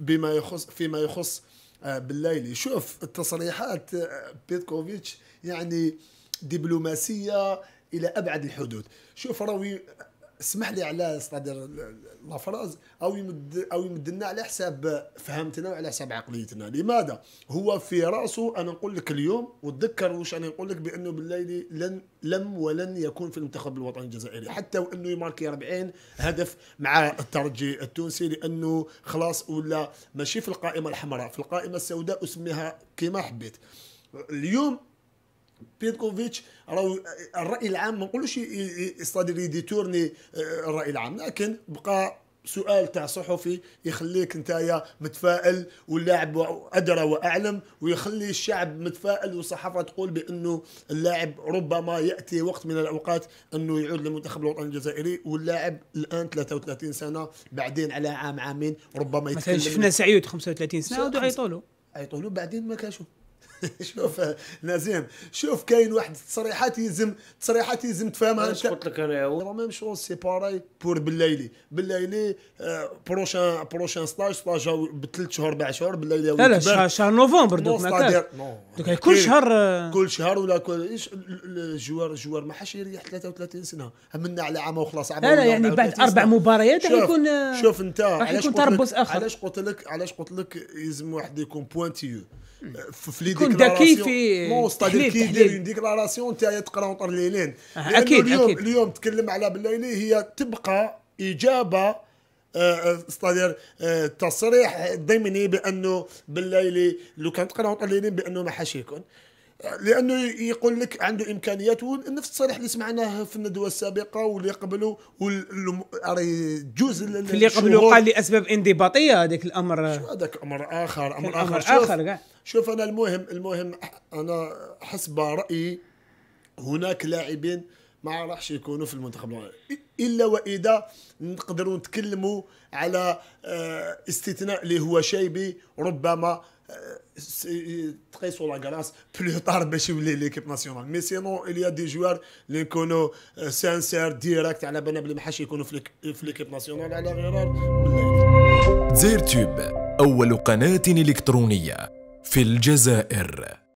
بما يخص فيما يخص آه، بالليلي شوف التصريحات آه، بيتكوفيتش يعني دبلوماسيه الى ابعد الحدود شوف راوي اسمح لي على صدر لافراز او يمد او يمد لنا على حساب فهمتنا وعلى حساب عقليتنا لماذا هو في راسه انا نقول لك اليوم وتذكر واش انا نقول لك بانه بالليل لن لم ولن يكون في المنتخب الوطني الجزائري حتى وانه يماركي 40 هدف مع الترجي التونسي لانه خلاص ولا ماشي في القائمه الحمراء في القائمه السوداء اسميها كما حبيت اليوم بيتكوفيتش راهو آه، الراي العام ما نقولوش دي يديتورني آه، الراي العام لكن بقى سؤال تاع صحفي يخليك نتايا متفائل واللاعب ادرى واعلم ويخلي الشعب متفائل والصحافه تقول بانه اللاعب ربما ياتي وقت من الاوقات انه يعود للمنتخب الوطني الجزائري واللاعب الان 33 سنه بعدين على عام عامين ربما يتكلم مثلا شفنا سعيود 35 سنه له عيطوا له بعدين ما كاشوا شوف نزيم شوف كاين واحد التصريحات يلزم تصريحات يلزم تفهمها انت قلت لك انا لا ميم شوز سي باراي بور بالليلي بالليلي بروشان بروشان ستاج ستاج بثلاث شهور اربع شهور بالليلي لا لا شهر, نوفمبر دوك ما دوك كل شهر آه، كل شهر ولا كل الجوار الجوار ما حاش يريح 33 سنه همنا على عام وخلاص عام لا لا يعني بعد اربع مباريات راح يكون آه، شوف انت راح يكون تربص اخر علاش قلت لك علاش قلت لك يلزم واحد يكون بوانتيو في لي ديكلاراسيون في نو كي يدير اون ديكلاراسيون تاع تقرا ونطر ليلين اكيد اليوم أكيد. اليوم تكلم على بالليلي هي تبقى اجابه استادير تصريح ضمني بانه بالليلي لو كان تقرا ليلين بانه ما حاش يكون لانه يقول لك عنده امكانيات ونفس التصريح اللي سمعناه في الندوه السابقه واللي قبلوا واللي جوز اللي قبلوا قال لاسباب انضباطيه هذاك الامر هذاك امر اخر امر اخر, آخر, آخر شوف انا المهم المهم انا حسب رايي هناك لاعبين ما راحش يكونوا في المنتخب الا واذا نقدروا نتكلموا على آه، استثناء اللي هو شايبي ربما تقيسوا لا غراس بلو طار باش يولي ليكيب ناسيونال مي سينون اليا دي جوار اللي يكونوا سانسير آه، ديريكت على بالنا بلي حاش يكونوا في ليكيب ناسيونال على غرار زير تزير تيوب اول قناه الكترونيه في الجزائر